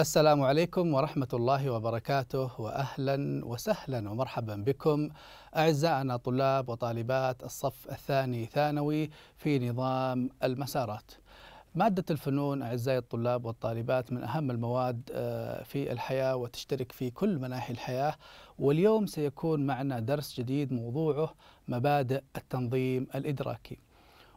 السلام عليكم ورحمة الله وبركاته وأهلا وسهلا ومرحبا بكم أعزائنا طلاب وطالبات الصف الثاني ثانوي في نظام المسارات مادة الفنون أعزائي الطلاب والطالبات من أهم المواد آه، في الحياة وتشترك في كل مناحي الحياة واليوم سيكون معنا درس جديد موضوعه مبادئ التنظيم الإدراكي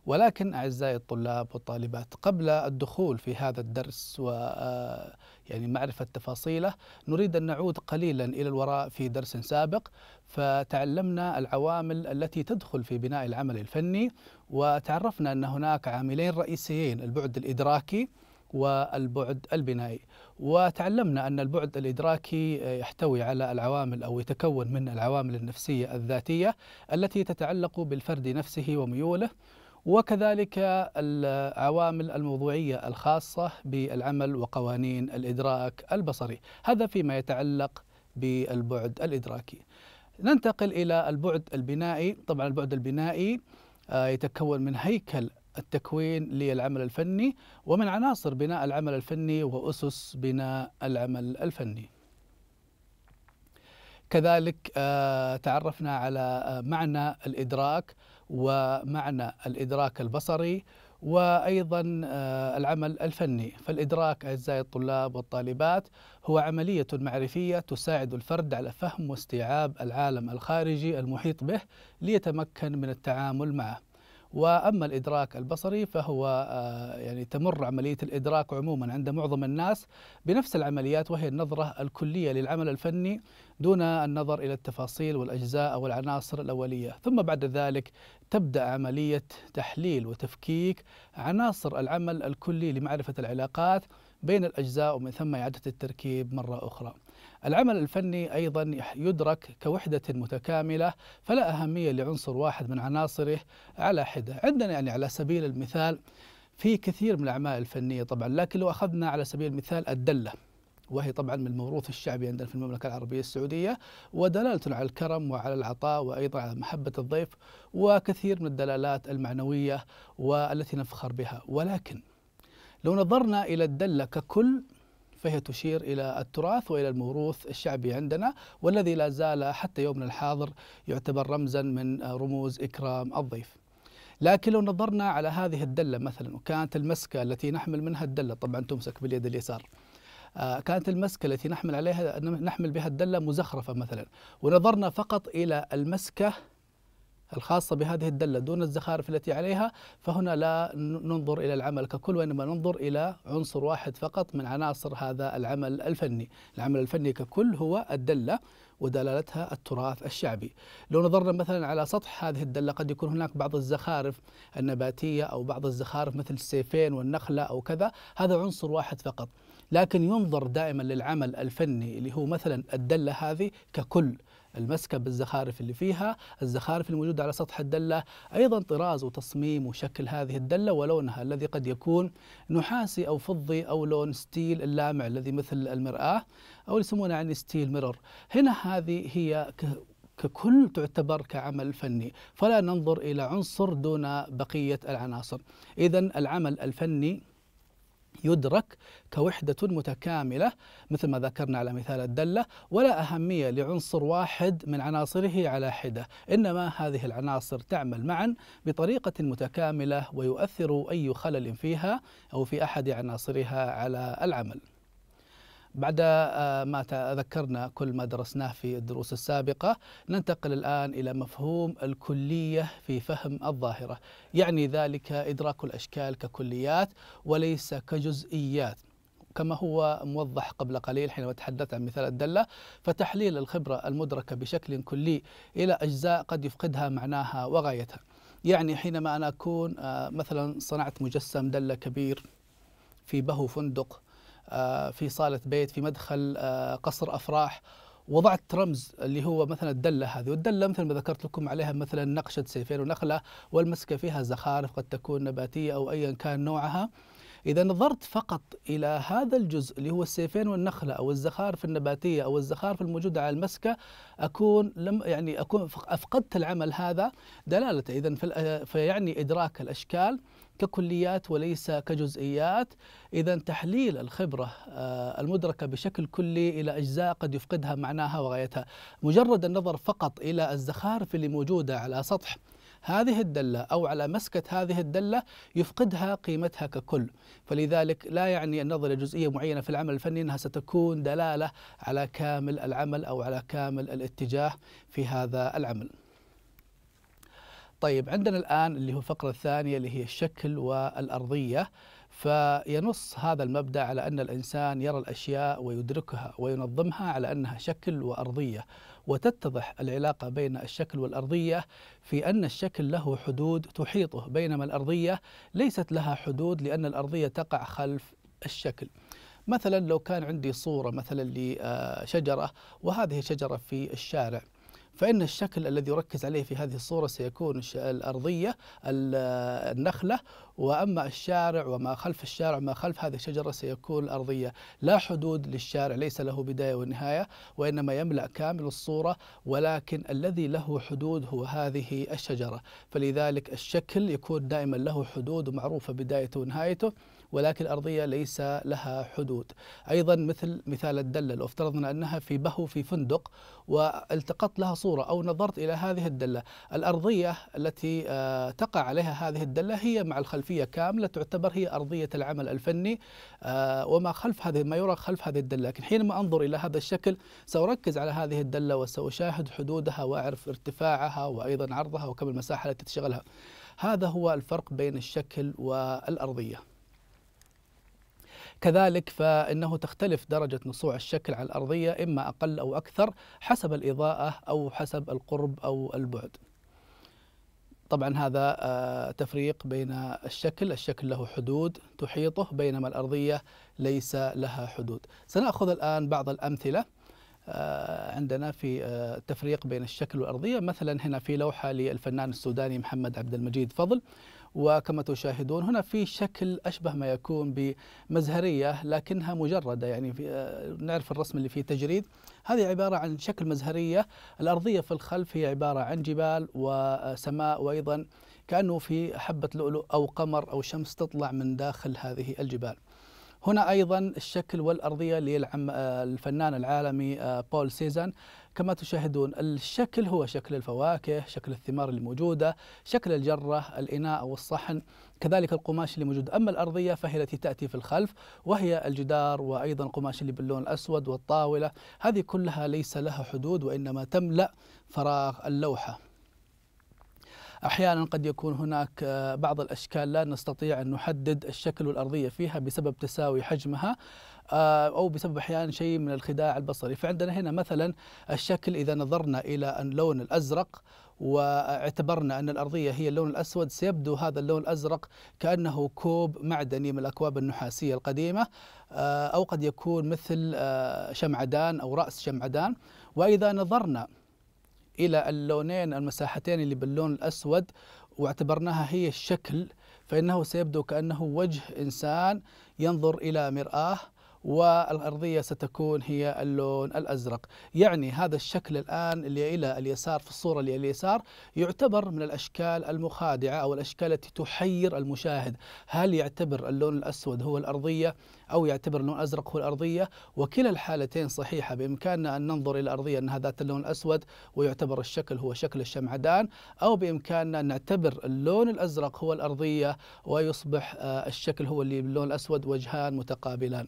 ولكن أعزائي الطلاب والطالبات قبل الدخول في هذا الدرس و آه، يعني معرفة تفاصيله نريد أن نعود قليلا إلى الوراء في درس سابق فتعلمنا العوامل التي تدخل في بناء العمل الفني وتعرفنا أن هناك عاملين رئيسيين البعد الإدراكي والبعد البنائي وتعلمنا أن البعد الإدراكي يحتوي على العوامل أو يتكون من العوامل النفسية الذاتية التي تتعلق بالفرد نفسه وميوله وكذلك العوامل الموضوعية الخاصة بالعمل وقوانين الإدراك البصري هذا فيما يتعلق بالبعد الإدراكي ننتقل إلى البعد البنائي طبعا البعد البنائي آه، يتكون من هيكل التكوين للعمل الفني ومن عناصر بناء العمل الفني وأسس بناء العمل الفني كذلك آه، تعرفنا على آه، معنى الإدراك ومعنى الإدراك البصري وأيضا آه، العمل الفني فالإدراك أعزائي الطلاب والطالبات هو عملية معرفية تساعد الفرد على فهم واستيعاب العالم الخارجي المحيط به ليتمكن من التعامل معه واما الادراك البصري فهو آه، يعني تمر عمليه الادراك عموما عند معظم الناس بنفس العمليات وهي النظره الكليه للعمل الفني دون النظر إلى التفاصيل والأجزاء أو العناصر الأولية ثم بعد ذلك تبدأ عملية تحليل وتفكيك عناصر العمل الكلي لمعرفة العلاقات بين الأجزاء ومن ثم إعادة التركيب مرة أخرى العمل الفني أيضا يدرك كوحدة متكاملة فلا أهمية لعنصر واحد من عناصره على حدة عندنا يعني على سبيل المثال في كثير من الأعمال الفنية طبعا لكن لو أخذنا على سبيل المثال الدلة وهي طبعا من الموروث الشعبي عندنا في المملكة العربية السعودية ودلالة على الكرم وعلى العطاء وأيضا على محبة الضيف وكثير من الدلالات المعنوية والتي نفخر بها ولكن لو نظرنا إلى الدلة ككل فهي تشير إلى التراث وإلى الموروث الشعبي عندنا والذي لا زال حتى يومنا الحاضر يعتبر رمزا من رموز إكرام الضيف لكن لو نظرنا على هذه الدلة مثلا وكانت المسكة التي نحمل منها الدلة طبعا تمسك باليد اليسار آه، كانت المسكة التي نحمل عليها نحمل بها الدلة مزخرفة مثلا ونظرنا فقط إلى المسكة الخاصة بهذه الدلة دون الزخارف التي عليها فهنا لا ننظر إلى العمل ككل وإنما ننظر إلى عنصر واحد فقط من عناصر هذا العمل الفني العمل الفني ككل هو الدلة ودلالتها التراث الشعبي لو نظرنا مثلا على سطح هذه الدلة قد يكون هناك بعض الزخارف النباتية أو بعض الزخارف مثل السيفين والنخلة أو كذا هذا عنصر واحد فقط لكن ينظر دائما للعمل الفني اللي هو مثلا الدله هذه ككل المسكه بالزخارف اللي فيها الزخارف الموجودة على سطح الدلة أيضا طراز وتصميم وشكل هذه الدلة ولونها الذي قد يكون نحاسي أو فضي أو لون ستيل اللامع الذي مثل المرآة أو يسمونه يعني ستيل ميرور هنا هذه هي ككل تعتبر كعمل فني فلا ننظر إلى عنصر دون بقية العناصر إذا العمل الفني يدرك كوحدة متكاملة مثل ما ذكرنا على مثال الدلة ولا أهمية لعنصر واحد من عناصره على حدة إنما هذه العناصر تعمل معا بطريقة متكاملة ويؤثر أي خلل فيها أو في أحد عناصرها على العمل بعد آه، ما ذكرنا كل ما درسناه في الدروس السابقة ننتقل الآن إلى مفهوم الكلية في فهم الظاهرة يعني ذلك إدراك الأشكال ككليات وليس كجزئيات كما هو موضح قبل قليل حينما تحدثت عن مثال الدلة فتحليل الخبرة المدركة بشكل كلي إلى أجزاء قد يفقدها معناها وغايتها يعني حينما أنا أكون آه، مثلا صنعت مجسم دلة كبير في بهو فندق آه، في صالة بيت في مدخل آه، قصر أفراح وضعت رمز اللي هو مثلا الدله هذه والدله مثل ما ذكرت لكم عليها مثلا نقشه سيفين ونخله والمسكه فيها زخارف قد تكون نباتيه او ايا كان نوعها اذا نظرت فقط الى هذا الجزء اللي هو السيفين والنخله او الزخارف النباتيه او الزخارف الموجوده على المسكه اكون لم يعني اكون افقدت العمل هذا دلالته اذا فيعني آه، ادراك الاشكال ككليات وليس كجزئيات إذا تحليل الخبرة آه، المدركة بشكل كلي إلى أجزاء قد يفقدها معناها وغايتها مجرد النظر فقط إلى الزخارف اللي موجودة على سطح هذه الدله او على مسكه هذه الدله يفقدها قيمتها ككل، فلذلك لا يعني النظر لجزئيه معينه في العمل الفني انها ستكون دلاله على كامل العمل او على كامل الاتجاه في هذا العمل. طيب عندنا الآن اللي هو الفقرة الثانية اللي هي الشكل والأرضية فينص هذا المبدأ على أن الإنسان يرى الأشياء ويدركها وينظمها على أنها شكل وأرضية وتتضح العلاقة بين الشكل والأرضية في أن الشكل له حدود تحيطه بينما الأرضية ليست لها حدود لأن الأرضية تقع خلف الشكل مثلا لو كان عندي صورة مثلا لشجرة وهذه شجرة في الشارع فإن الشكل الذي يركز عليه في هذه الصورة سيكون الأرضية النخلة وأما الشارع وما خلف الشارع ما خلف هذه الشجرة سيكون الأرضية لا حدود للشارع ليس له بداية ونهاية وإنما يملأ كامل الصورة ولكن الذي له حدود هو هذه الشجرة فلذلك الشكل يكون دائما له حدود معروفة بدايته ونهايته ولكن الأرضية ليس لها حدود أيضا مثل مثال الدلة لو افترضنا أنها في بهو في فندق والتقطت لها صورة أو نظرت إلى هذه الدلة الأرضية التي آه، تقع عليها هذه الدلة هي مع الخلفية كاملة تعتبر هي أرضية العمل الفني آه، وما خلف هذه ما يرى خلف هذه الدلة لكن حينما أنظر إلى هذا الشكل سأركز على هذه الدلة وسأشاهد حدودها وأعرف ارتفاعها وأيضا عرضها وكم المساحة التي تشغلها هذا هو الفرق بين الشكل والأرضية كذلك فإنه تختلف درجة نصوع الشكل على الأرضية إما أقل أو أكثر حسب الإضاءة أو حسب القرب أو البعد طبعا هذا آه، تفريق بين الشكل الشكل له حدود تحيطه بينما الأرضية ليس لها حدود سنأخذ الآن بعض الأمثلة آه، عندنا في التفريق آه، بين الشكل والأرضية مثلا هنا في لوحة للفنان السوداني محمد عبد المجيد فضل وكما تشاهدون هنا في شكل أشبه ما يكون بمزهرية لكنها مجردة يعني في آه، نعرف الرسم اللي فيه تجريد هذه عبارة عن شكل مزهرية الأرضية في الخلف هي عبارة عن جبال وسماء وأيضا كأنه في حبة لؤلؤ أو قمر أو شمس تطلع من داخل هذه الجبال هنا ايضا الشكل والارضيه للفنان آه، العالمي آه، بول سيزان كما تشاهدون الشكل هو شكل الفواكه شكل الثمار الموجودة شكل الجرة الإناء أو الصحن كذلك القماش اللي موجود أما الأرضية فهي التي تأتي في الخلف وهي الجدار وأيضا القماش اللي باللون الأسود والطاولة هذه كلها ليس لها حدود وإنما تملأ فراغ اللوحة أحيانا قد يكون هناك آه، بعض الأشكال لا نستطيع أن نحدد الشكل والأرضية فيها بسبب تساوي حجمها آه، أو بسبب أحيانا شيء من الخداع البصري فعندنا هنا مثلا الشكل إذا نظرنا إلى اللون الأزرق واعتبرنا أن الأرضية هي اللون الأسود سيبدو هذا اللون الأزرق كأنه كوب معدني من الأكواب النحاسية القديمة آه، أو قد يكون مثل شمعدان أو رأس شمعدان وإذا نظرنا إلى اللونين المساحتين اللي باللون الأسود واعتبرناها هي الشكل فإنه سيبدو كأنه وجه إنسان ينظر إلى مرآة والأرضية ستكون هي اللون الأزرق يعني هذا الشكل الآن اللي إلى اليسار في الصورة اللي اليسار يعتبر من الأشكال المخادعة أو الأشكال التي تحير المشاهد هل يعتبر اللون الأسود هو الأرضية أو يعتبر اللون الأزرق هو الأرضية وكلا الحالتين صحيحة بإمكاننا أن ننظر إلى الأرضية أنها ذات اللون الأسود ويعتبر الشكل هو شكل الشمعدان أو بإمكاننا أن نعتبر اللون الأزرق هو الأرضية ويصبح آه، الشكل هو اللي باللون الأسود وجهان متقابلان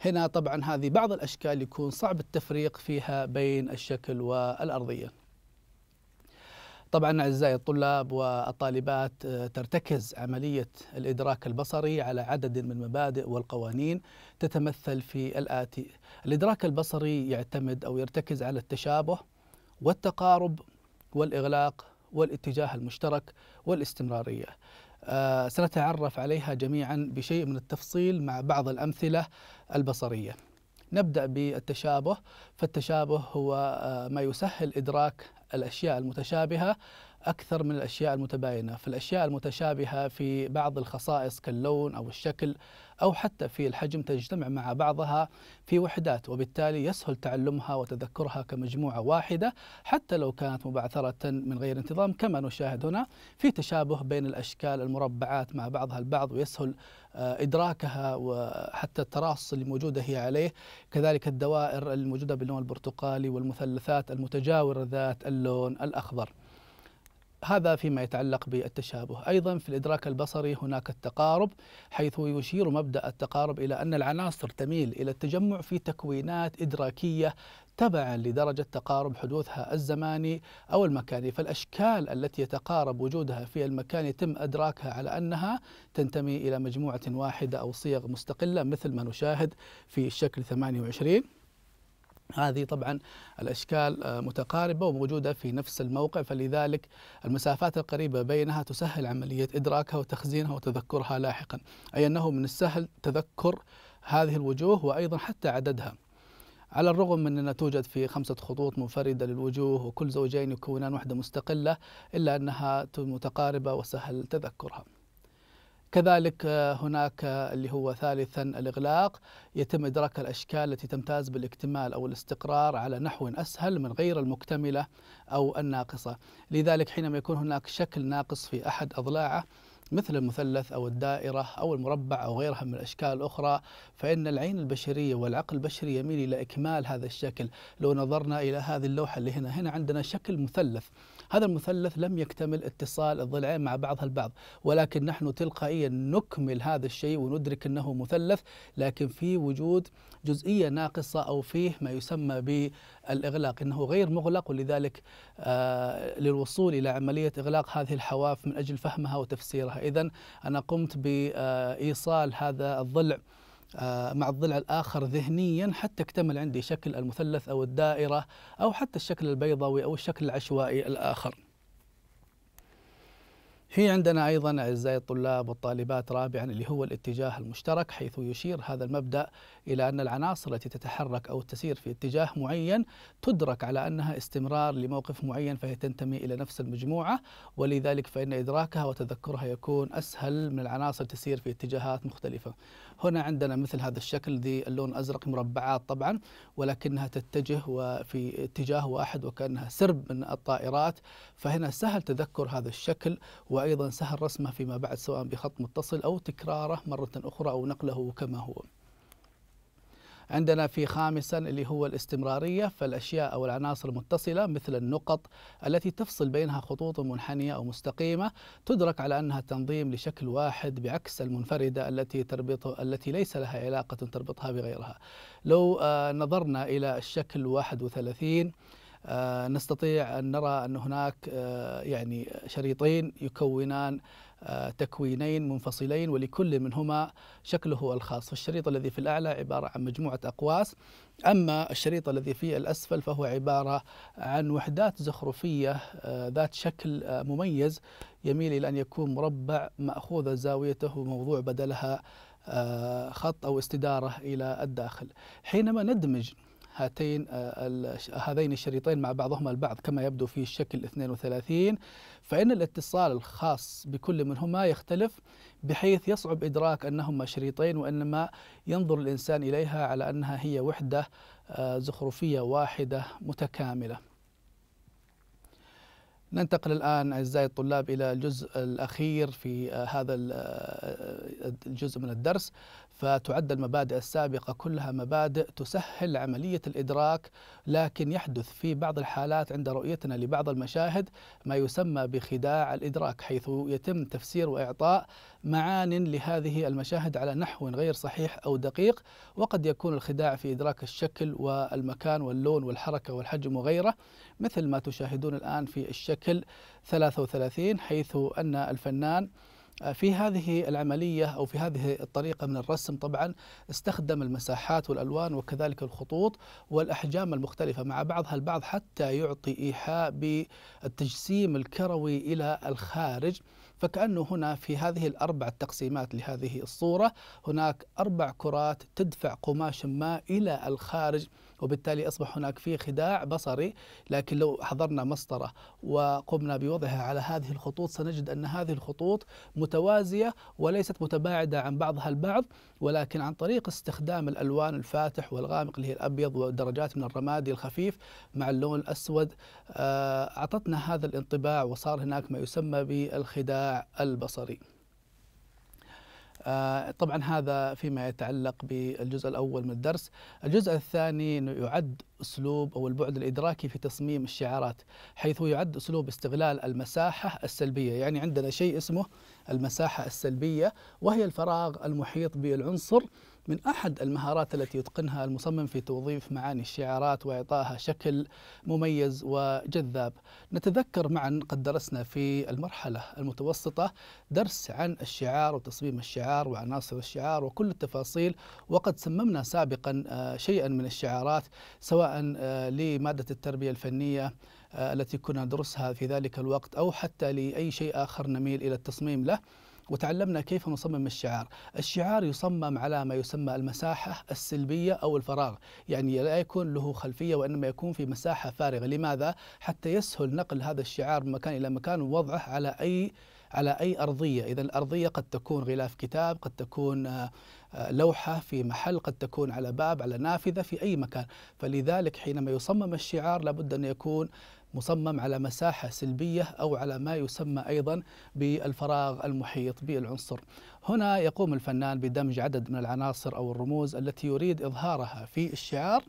هنا طبعا هذه بعض الأشكال يكون صعب التفريق فيها بين الشكل والأرضية طبعا أعزائي الطلاب والطالبات آه، ترتكز عملية الإدراك البصري على عدد من المبادئ والقوانين تتمثل في الآتي الإدراك البصري يعتمد أو يرتكز على التشابه والتقارب والإغلاق والاتجاه المشترك والاستمرارية آه، سنتعرف عليها جميعا بشيء من التفصيل مع بعض الأمثلة البصرية نبدأ بالتشابه فالتشابه هو آه، ما يسهل إدراك الأشياء المتشابهة أكثر من الأشياء المتباينة فالأشياء المتشابهة في بعض الخصائص كاللون أو الشكل أو حتى في الحجم تجتمع مع بعضها في وحدات وبالتالي يسهل تعلمها وتذكرها كمجموعة واحدة حتى لو كانت مبعثرة من غير انتظام كما نشاهد هنا في تشابه بين الأشكال المربعات مع بعضها البعض ويسهل آه، إدراكها وحتى التراص اللي موجودة هي عليه كذلك الدوائر الموجودة باللون البرتقالي والمثلثات المتجاورة ذات اللون الأخضر هذا فيما يتعلق بالتشابه أيضا في الإدراك البصري هناك التقارب حيث يشير مبدأ التقارب إلى أن العناصر تميل إلى التجمع في تكوينات إدراكية تبعا لدرجة تقارب حدوثها الزماني أو المكاني فالأشكال التي يتقارب وجودها في المكان يتم أدراكها على أنها تنتمي إلى مجموعة واحدة أو صيغ مستقلة مثل ما نشاهد في الشكل 28 هذه طبعا الاشكال آه، متقاربه وموجوده في نفس الموقع فلذلك المسافات القريبه بينها تسهل عمليه ادراكها وتخزينها وتذكرها لاحقا، اي انه من السهل تذكر هذه الوجوه وايضا حتى عددها. على الرغم من أنها توجد في خمسة خطوط منفردة للوجوه وكل زوجين يكونان وحدة مستقلة إلا أنها متقاربة وسهل تذكرها كذلك آه، هناك آه، اللي هو ثالثا الإغلاق يتم إدراك الأشكال التي تمتاز بالاكتمال أو الاستقرار على نحو أسهل من غير المكتملة أو الناقصة لذلك حينما يكون هناك شكل ناقص في أحد أضلاعه مثل المثلث أو الدائرة أو المربع أو غيرها من الأشكال الأخرى فإن العين البشرية والعقل البشري يميل إلى إكمال هذا الشكل لو نظرنا إلى هذه اللوحة اللي هنا هنا عندنا شكل مثلث هذا المثلث لم يكتمل اتصال الضلعين مع بعضها البعض ولكن نحن تلقائيا نكمل هذا الشيء وندرك أنه مثلث لكن في وجود جزئية ناقصة أو فيه ما يسمى بالإغلاق أنه غير مغلق ولذلك آه، للوصول إلى عملية إغلاق هذه الحواف من أجل فهمها وتفسيرها إذا أنا قمت بإيصال هذا الضلع آه، مع الضلع الآخر ذهنيا حتى اكتمل عندي شكل المثلث أو الدائرة أو حتى الشكل البيضاوي أو الشكل العشوائي الآخر في عندنا أيضا أعزائي الطلاب والطالبات رابعا اللي هو الاتجاه المشترك حيث يشير هذا المبدأ إلى أن العناصر التي تتحرك أو تسير في اتجاه معين تدرك على أنها استمرار لموقف معين فهي تنتمي إلى نفس المجموعة ولذلك فإن إدراكها وتذكرها يكون أسهل من العناصر تسير في اتجاهات مختلفة هنا عندنا مثل هذا الشكل ذي اللون أزرق مربعات طبعا ولكنها تتجه وفي اتجاه واحد وكأنها سرب من الطائرات فهنا سهل تذكر هذا الشكل و وأيضا سهل رسمه فيما بعد سواء بخط متصل أو تكراره مرة أخرى أو نقله كما هو عندنا في خامسا اللي هو الاستمرارية فالأشياء أو العناصر المتصلة مثل النقط التي تفصل بينها خطوط منحنية أو مستقيمة تدرك على أنها تنظيم لشكل واحد بعكس المنفردة التي تربطه التي ليس لها علاقة تربطها بغيرها لو آه، نظرنا إلى الشكل 31 آه، نستطيع أن نرى أن هناك آه، يعني شريطين يكونان آه، تكوينين منفصلين ولكل منهما شكله الخاص فالشريط الذي في الأعلى عبارة عن مجموعة أقواس أما الشريط الذي في الأسفل فهو عبارة عن وحدات زخرفية ذات شكل مميز يميل إلى أن يكون مربع مأخوذة زاويته موضوع بدلها خط أو استدارة إلى الداخل حينما ندمج هاتين آه، هذين الشريطين مع بعضهما البعض كما يبدو في الشكل 32 فإن الاتصال الخاص بكل منهما يختلف بحيث يصعب إدراك أنهما شريطين وإنما ينظر الإنسان إليها على أنها هي وحدة آه، زخرفية واحدة متكاملة ننتقل الآن أعزائي الطلاب إلى الجزء الأخير في آه، هذا الجزء من الدرس فتعد المبادئ السابقة كلها مبادئ تسهل عملية الإدراك لكن يحدث في بعض الحالات عند رؤيتنا لبعض المشاهد ما يسمى بخداع الإدراك حيث يتم تفسير وإعطاء معان لهذه المشاهد على نحو غير صحيح أو دقيق وقد يكون الخداع في إدراك الشكل والمكان واللون والحركة والحجم وغيره مثل ما تشاهدون الآن في الشكل 33 حيث أن الفنان في هذه العملية أو في هذه الطريقة من الرسم طبعا استخدم المساحات والألوان وكذلك الخطوط والأحجام المختلفة مع بعضها البعض حتى يعطي إيحاء بالتجسيم الكروي إلى الخارج فكأنه هنا في هذه الأربع التقسيمات لهذه الصورة هناك أربع كرات تدفع قماش ما إلى الخارج وبالتالي أصبح هناك في خداع بصري لكن لو حضرنا مسطرة وقمنا بوضعها على هذه الخطوط سنجد أن هذه الخطوط متوازية وليست متباعدة عن بعضها البعض ولكن عن طريق استخدام الألوان الفاتح والغامق اللي هي الأبيض ودرجات من الرمادي الخفيف مع اللون الأسود آه، أعطتنا هذا الانطباع وصار هناك ما يسمى بالخداع البصري آه، طبعا هذا فيما يتعلق بالجزء الأول من الدرس الجزء الثاني يعد أسلوب أو البعد الإدراكي في تصميم الشعارات حيث يعد أسلوب استغلال المساحة السلبية يعني عندنا شيء اسمه المساحة السلبية وهي الفراغ المحيط بالعنصر من أحد المهارات التي يتقنها المصمم في توظيف معاني الشعارات وإعطائها شكل مميز وجذاب نتذكر معا قد درسنا في المرحلة المتوسطة درس عن الشعار وتصميم الشعار وعناصر الشعار وكل التفاصيل وقد سممنا سابقا آه، شيئا من الشعارات سواء آه، لمادة التربية الفنية آه، التي كنا ندرسها في ذلك الوقت أو حتى لأي شيء آخر نميل إلى التصميم له وتعلمنا كيف نصمم الشعار الشعار يصمم على ما يسمى المساحة السلبية أو الفراغ يعني لا يكون له خلفية وإنما يكون في مساحة فارغة لماذا؟ حتى يسهل نقل هذا الشعار من مكان إلى مكان ووضعه على أي على أي أرضية إذا الأرضية قد تكون غلاف كتاب قد تكون آه، آه، لوحة في محل قد تكون على باب على نافذة في أي مكان فلذلك حينما يصمم الشعار لابد أن يكون مصمم على مساحة سلبية أو على ما يسمى أيضا بالفراغ المحيط بالعنصر هنا يقوم الفنان بدمج عدد من العناصر أو الرموز التي يريد إظهارها في الشعار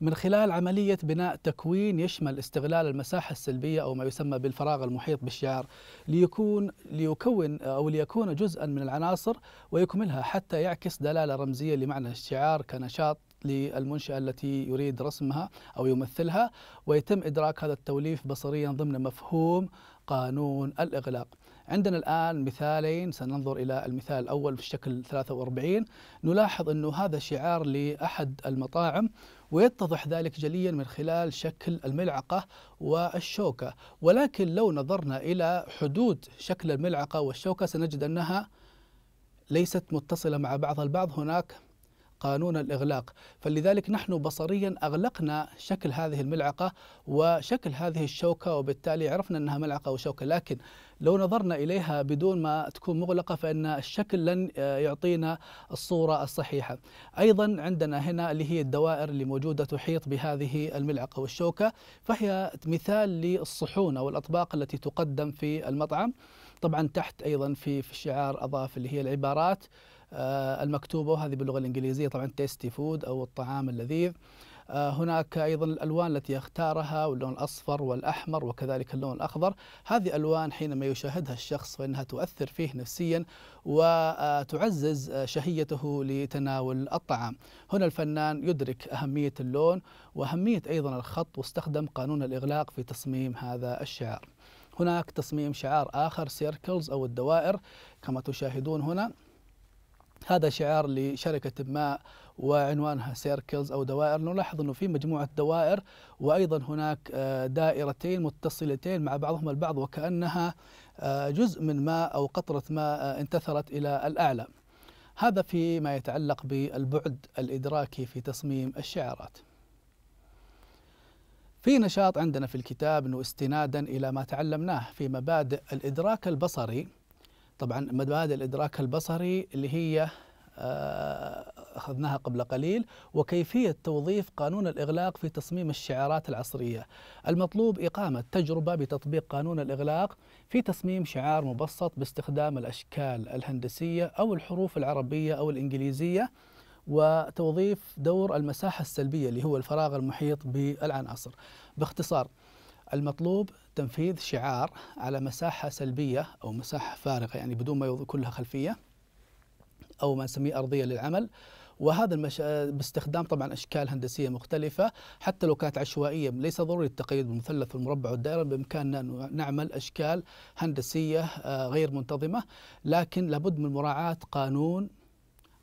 من خلال عملية بناء تكوين يشمل استغلال المساحة السلبية أو ما يسمى بالفراغ المحيط بالشعر ليكون ليكون أو ليكون جزءا من العناصر ويكملها حتى يعكس دلالة رمزية لمعنى الشعار كنشاط للمنشأة التي يريد رسمها أو يمثلها ويتم إدراك هذا التوليف بصريا ضمن مفهوم قانون الإغلاق عندنا الآن مثالين سننظر إلى المثال الأول في الشكل 43 نلاحظ أنه هذا شعار لأحد المطاعم ويتضح ذلك جليا من خلال شكل الملعقة والشوكة ولكن لو نظرنا إلى حدود شكل الملعقة والشوكة سنجد أنها ليست متصلة مع بعضها البعض هناك قانون الإغلاق فلذلك نحن بصريا أغلقنا شكل هذه الملعقة وشكل هذه الشوكة وبالتالي عرفنا أنها ملعقة وشوكة لكن لو نظرنا إليها بدون ما تكون مغلقة فإن الشكل لن يعطينا الصورة الصحيحة أيضا عندنا هنا اللي هي الدوائر اللي موجودة تحيط بهذه الملعقة والشوكة فهي مثال للصحون أو الأطباق التي تقدم في المطعم طبعا تحت أيضا في في الشعار أضاف اللي هي العبارات آه، المكتوبة وهذه باللغة الإنجليزية طبعا تيستي فود أو الطعام اللذيذ آه، هناك أيضا الألوان التي يختارها واللون الأصفر والأحمر وكذلك اللون الأخضر هذه ألوان حينما يشاهدها الشخص فإنها تؤثر فيه نفسيا وتعزز شهيته لتناول الطعام هنا الفنان يدرك أهمية اللون وأهمية أيضا الخط واستخدم قانون الإغلاق في تصميم هذا الشعار هناك تصميم شعار آخر سيركلز أو الدوائر كما تشاهدون هنا هذا شعار لشركة ما وعنوانها سيركلز أو دوائر نلاحظ أنه في مجموعة دوائر وأيضا هناك آه، دائرتين متصلتين مع بعضهما البعض وكأنها آه، جزء من ماء أو قطرة ماء آه، انتثرت إلى الأعلى هذا فيما يتعلق بالبعد الإدراكي في تصميم الشعارات في نشاط عندنا في الكتاب أنه استنادا إلى ما تعلمناه في مبادئ الإدراك البصري طبعا مبادئ الادراك البصري اللي هي آه، أخذناها قبل قليل وكيفية توظيف قانون الإغلاق في تصميم الشعارات العصرية المطلوب إقامة تجربة بتطبيق قانون الإغلاق في تصميم شعار مبسط باستخدام الأشكال الهندسية أو الحروف العربية أو الإنجليزية وتوظيف دور المساحة السلبية اللي هو الفراغ المحيط بالعناصر باختصار المطلوب تنفيذ شعار على مساحة سلبية أو مساحة فارغة يعني بدون ما يكون لها خلفية أو ما نسميه أرضية للعمل وهذا المش... باستخدام طبعا اشكال هندسيه مختلفه حتى لو كانت عشوائيه ليس ضروري التقيد بالمثلث والمربع والدائره بامكاننا نعمل اشكال هندسيه آه، غير منتظمه لكن لابد من مراعاه قانون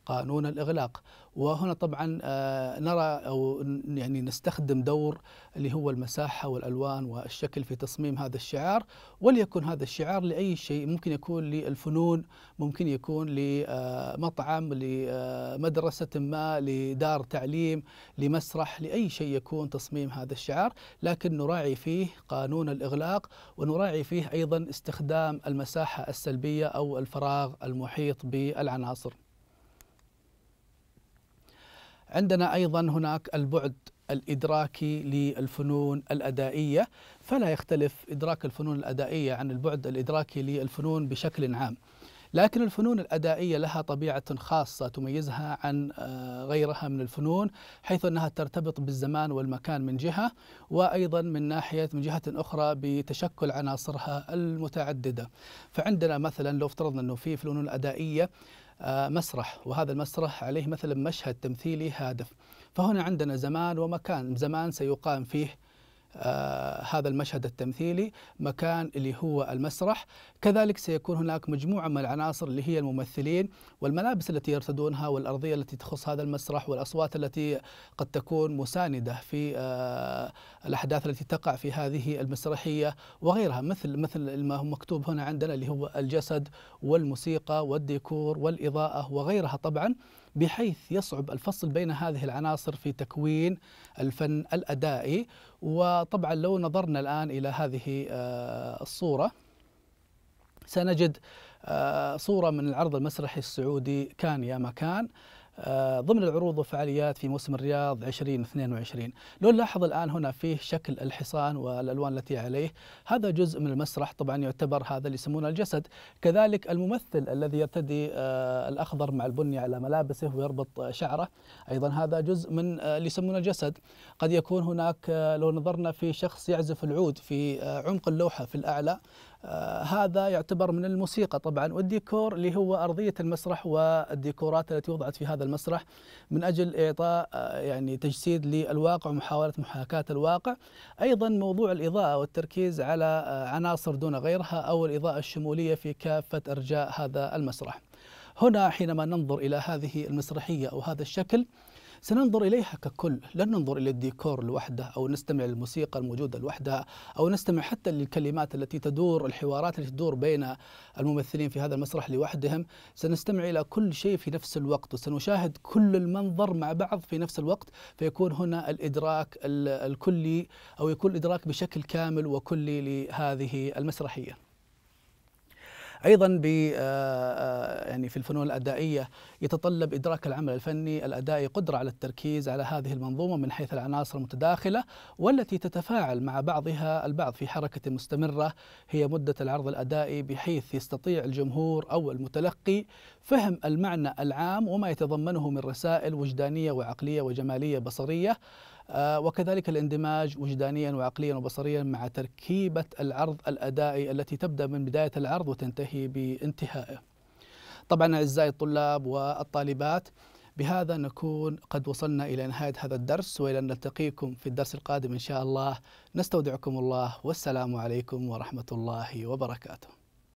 قانون الاغلاق وهنا طبعا آه، نرى او يعني نستخدم دور اللي هو المساحه والالوان والشكل في تصميم هذا الشعار وليكن هذا الشعار لاي شيء ممكن يكون للفنون ممكن يكون لمطعم آه، لمدرسه آه، ما لدار تعليم لمسرح لاي شيء يكون تصميم هذا الشعار لكن نراعي فيه قانون الاغلاق ونراعي فيه ايضا استخدام المساحه السلبيه او الفراغ المحيط بالعناصر عندنا ايضا هناك البعد الادراكي للفنون الادائيه فلا يختلف ادراك الفنون الادائيه عن البعد الادراكي للفنون بشكل عام. لكن الفنون الادائيه لها طبيعه خاصه تميزها عن آه، غيرها من الفنون حيث انها ترتبط بالزمان والمكان من جهه وايضا من ناحيه من جهه اخرى بتشكل عناصرها المتعدده. فعندنا مثلا لو افترضنا انه في فنون ادائيه آه، مسرح وهذا المسرح عليه مثلا مشهد تمثيلي هادف فهنا عندنا زمان ومكان زمان سيقام فيه آه، هذا المشهد التمثيلي مكان اللي هو المسرح كذلك سيكون هناك مجموعة من العناصر اللي هي الممثلين والملابس التي يرتدونها والأرضية التي تخص هذا المسرح والأصوات التي قد تكون مساندة في آه، الأحداث التي تقع في هذه المسرحية وغيرها مثل مثل ما هو مكتوب هنا عندنا اللي هو الجسد والموسيقى والديكور والإضاءة وغيرها طبعا بحيث يصعب الفصل بين هذه العناصر في تكوين الفن الادائي وطبعا لو نظرنا الان الى هذه آه، الصوره سنجد آه، صوره من العرض المسرحي السعودي كان يا مكان آه، ضمن العروض والفعاليات في موسم الرياض 2022 لو نلاحظ الآن هنا فيه شكل الحصان والألوان التي عليه هذا جزء من المسرح طبعا يعتبر هذا اللي يسمونه الجسد كذلك الممثل الذي يرتدي آه، الأخضر مع البني على ملابسه ويربط شعره أيضا هذا جزء من آه، اللي يسمونه الجسد قد يكون هناك لو نظرنا في شخص يعزف العود في عمق اللوحة في الأعلى آه، هذا يعتبر من الموسيقى طبعا والديكور اللي هو أرضية المسرح والديكورات التي وضعت في هذا المسرح من أجل إعطاء آه، يعني تجسيد للواقع ومحاولة محاكاة الواقع أيضا موضوع الإضاءة والتركيز على آه، عناصر دون غيرها أو الإضاءة الشمولية في كافة أرجاء هذا المسرح هنا حينما ننظر إلى هذه المسرحية أو هذا الشكل سننظر إليها ككل لن ننظر إلى الديكور لوحده أو نستمع للموسيقى الموجودة لوحدها أو نستمع حتى للكلمات التي تدور الحوارات التي تدور بين الممثلين في هذا المسرح لوحدهم سنستمع إلى كل شيء في نفس الوقت وسنشاهد كل المنظر مع بعض في نفس الوقت فيكون هنا الإدراك الكلي أو يكون الإدراك بشكل كامل وكلي لهذه المسرحية أيضا آه، آه، في الفنون الأدائية يتطلب إدراك العمل الفني الأدائي قدرة على التركيز على هذه المنظومة من حيث العناصر المتداخلة والتي تتفاعل مع بعضها البعض في حركة مستمرة هي مدة العرض الأدائي بحيث يستطيع الجمهور أو المتلقي فهم المعنى العام وما يتضمنه من رسائل وجدانية وعقلية وجمالية بصرية آه، وكذلك الاندماج وجدانيا وعقليا وبصريا مع تركيبة العرض الأدائي التي تبدأ من بداية العرض وتنتهي بانتهائه طبعا أعزائي الطلاب والطالبات بهذا نكون قد وصلنا إلى نهاية هذا الدرس وإلى أن نلتقيكم في الدرس القادم إن شاء الله نستودعكم الله والسلام عليكم ورحمة الله وبركاته